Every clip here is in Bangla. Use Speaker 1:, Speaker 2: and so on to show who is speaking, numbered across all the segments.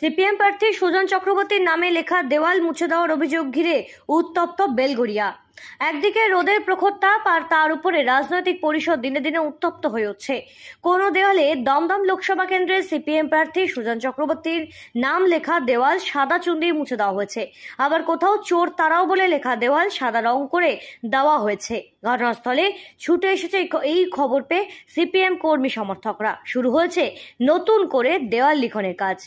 Speaker 1: সিপিএম প্রার্থী সুজন চক্রবর্তীর নামে লেখা দেওয়াল মুছে দেওয়ার অভিযোগ ঘিরে উত্তপ্ত বেলগড়িয়া একদিকে রোদের প্রখর তাপ আর তার উপরে রাজনৈতিক পরিষদ দিনে দিনে উত্তপ্ত হয়ে উঠছে কোন দেওয়ালে দমদম লোকসভা কেন্দ্রের সিপিএম প্রার্থী সুজন চক্রবর্তীর নাম লেখা দেওয়াল সাদা চুন দিয়ে মুছে দেওয়া হয়েছে আবার কোথাও চোর তারাও বলে লেখা দেওয়াল সাদা রং করে দেওয়া হয়েছে ঘটনাস্থলে ছুটে এসেছে এই খবর পেয়ে সিপিএম কর্মী সমর্থকরা শুরু হয়েছে নতুন করে দেওয়াল লিখনের কাজ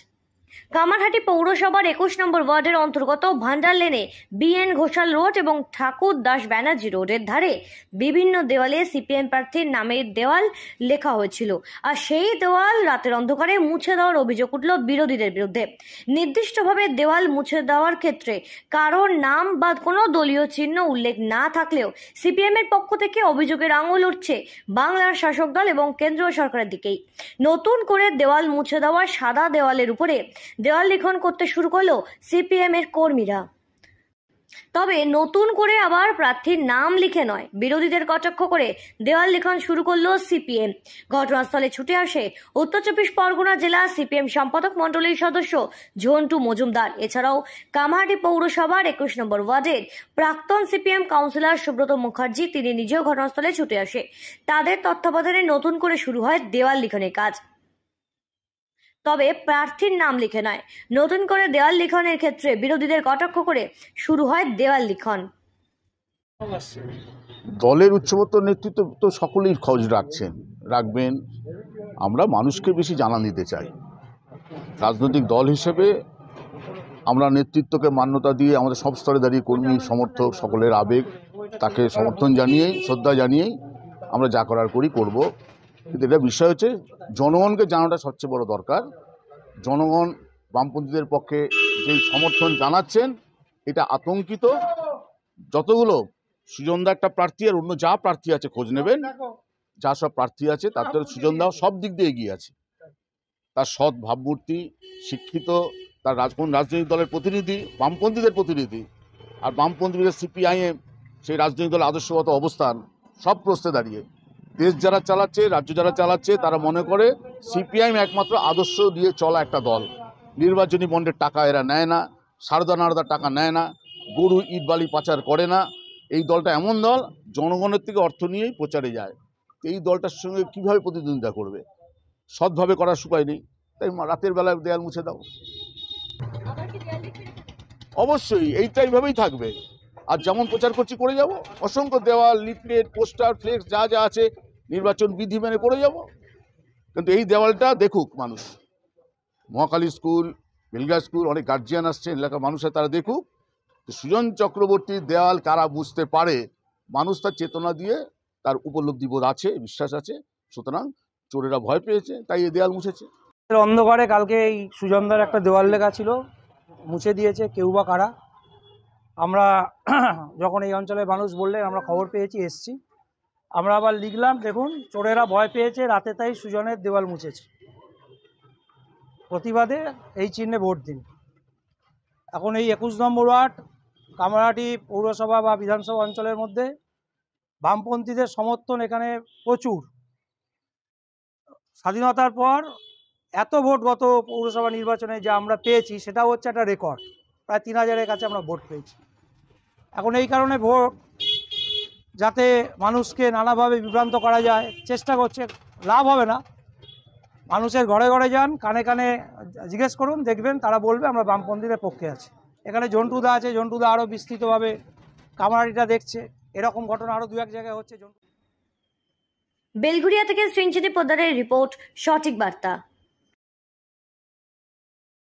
Speaker 1: কামারহাটি পৌরসভার একুশ নম্বর ওয়ার্ডের অন্তর্গত ভান্ডার লেনে বিএন ঘোষাল রোড এবং ঠাকুর দাস ব্যানার্জি রোডের ধারে বিভিন্ন দেওয়ালে সিপিএম প্রার্থীর নামের দেওয়াল লেখা হয়েছিল আর সেই দেওয়াল রাতের অন্ধকারে মুছে দেওয়ার অভিযোগ উঠল বিরোধীদের বিরুদ্ধে নির্দিষ্টভাবে দেওয়াল মুছে দেওয়ার ক্ষেত্রে কারোর নাম বা কোনো দলীয় চিহ্ন উল্লেখ না থাকলেও সিপিএমের পক্ষ থেকে অভিযোগের আঙুল উঠছে বাংলার শাসক দল এবং কেন্দ্রীয় সরকারের দিকেই নতুন করে দেওয়াল মুছে দেওয়ার সাদা দেওয়ালের উপরে দেওয়াল লিখন করতে শুরু করলো সিপিএমের কর্মীরা তবে নতুন করে আবার প্রার্থীর নাম লিখে নয় বিরোধীদের কটাক্ষ করে দেওয়াল লিখন শুরু করলো সিপিএম ঘটনাস্থলে ছুটে আসে উত্তর চব্বিশ পরগনা জেলা সিপিএম সম্পাদক মণ্ডলীর সদস্য ঝন্টু মজুমদার এছাড়াও কামাহাটি পৌরসভার একুশ নম্বর ওয়ার্ডের প্রাক্তন সিপিএম কাউন্সিলর সুব্রত মুখার্জি তিনি নিজেও ঘটনাস্থলে ছুটে আসে তাদের তত্ত্বাবধানে নতুন করে শুরু হয় দেওয়াল লিখনের কাজ তবে প্রার্থীর নাম লিখে নয় নতুন করে দেওয়াল লিখনের ক্ষেত্রে বিরোধীদের কটাক্ষ করে শুরু হয় দেওয়াল লিখন
Speaker 2: দলের উচ্চবর্ত নেতৃত্ব তো সকলেই খোঁজ রাখছেন রাখবেন আমরা মানুষকে বেশি জানা নিতে চাই রাজনৈতিক দল হিসেবে আমরা নেতৃত্বকে মান্যতা দিয়ে আমাদের সব স্তরে দাঁড়িয়ে কর্মী সমর্থক সকলের আবেগ তাকে সমর্থন জানিয়েই শ্রদ্ধা জানিয়েই আমরা যা করার করি করবো কিন্তু এটা বিষয় হচ্ছে জনগণকে জানাটা সবচেয়ে বড় দরকার জনগণ বামপন্থীদের পক্ষে যেই সমর্থন জানাচ্ছেন এটা আতঙ্কিত যতগুলো সুজনদা একটা প্রার্থী আর অন্য যা প্রার্থী আছে খোঁজ নেবেন যা সব প্রার্থী আছে তার জন্য সুজনদাও সব দিক দিয়ে এগিয়ে আছে তার সৎ ভাবমূর্তি শিক্ষিত তার রাজকোন রাজনৈতিক দলের প্রতিনিধি বামপন্থীদের প্রতিনিধি আর বামপন্থীদের সিপিআইএম সেই রাজনৈতিক দলের আদর্শগত অবস্থান সব প্রশ্নে দাঁড়িয়ে দেশ যারা চালাচ্ছে রাজ্য যারা চালাচ্ছে তারা মনে করে সিপিআইএম একমাত্র আদর্শ দিয়ে চলা একটা দল নির্বাচনী বন্ডের টাকা এরা নেয় না সারদা নারদা টাকা নেয় না গরু ইট বালি পাচার করে না এই দলটা এমন দল জনগণের থেকে অর্থ নিয়েই প্রচারে যায় এই দলটার সঙ্গে কিভাবে প্রতিদ্বন্দ্বিতা করবে সৎভাবে করার উপায় নেই তাই রাতের বেলায় দেয়াল মুছে দাও অবশ্যই এইটা এইভাবেই থাকবে আর যেমন প্রচার করছি করে যাব অসংখ্য দেওয়াল লিফলেট পোস্টার ফ্লেক্স যা যা আছে নির্বাচন বিধি মেনে পড়ে যাব কিন্তু এই দেওয়ালটা দেখুক মানুষ মহাকালী স্কুল বেলগা স্কুল অনেক গার্জিয়ান আসছেন এলাকার মানুষের তারা দেখুক সুজন চক্রবর্তীর দেওয়াল কারা বুঝতে পারে মানুষ তার চেতনা দিয়ে তার উপলব্ধি বোধ আছে বিশ্বাস আছে সুতরাং চোরেরা ভয় পেয়েছে তাই এই দেওয়াল মুছেছে অন্ধকারে কালকে এই
Speaker 3: সুজনদার একটা দেওয়াল লেখা ছিল মুছে দিয়েছে কেউ বা কারা আমরা যখন এই অঞ্চলের মানুষ বললেন আমরা খবর পেয়েছি এসছি আমরা আবার লিখলাম দেখুন চোরেরা ভয় পেয়েছে রাতে তাই সুজনের দেওয়াল মুছেছে প্রতিবাদে এই চিহ্নে ভোট দিন এখন এই একুশ নম্বর ওয়ার্ড কামরাটি পৌরসভা বা বিধানসভা অঞ্চলের মধ্যে বামপন্থীদের সমর্থন এখানে প্রচুর স্বাধীনতার পর এত ভোট গত পৌরসভা নির্বাচনে যা আমরা পেয়েছি সেটা হচ্ছে একটা রেকর্ড প্রায় তিন হাজারের কাছে আমরা ভোট পেয়েছি এখন এই কারণে ভোট যাতে মানুষকে নানাভাবে বিভ্রান্ত করা যায় চেষ্টা করছে লাভ হবে না মানুষের ঘরে ঘরে যান কানে কানে জিজ্ঞেস করুন দেখবেন তারা বলবে আমরা বামপন্থীদের পক্ষে আছি এখানে জন্টুদা আছে জন্টুদা আরও বিস্তৃতভাবে কামারিটা দেখছে এরকম ঘটনা আরও দু এক জায়গায় হচ্ছে জন্টু
Speaker 1: বেলগুড়িয়া থেকে সৃঞ্জিতি পোদ্দারের রিপোর্ট সঠিক বার্তা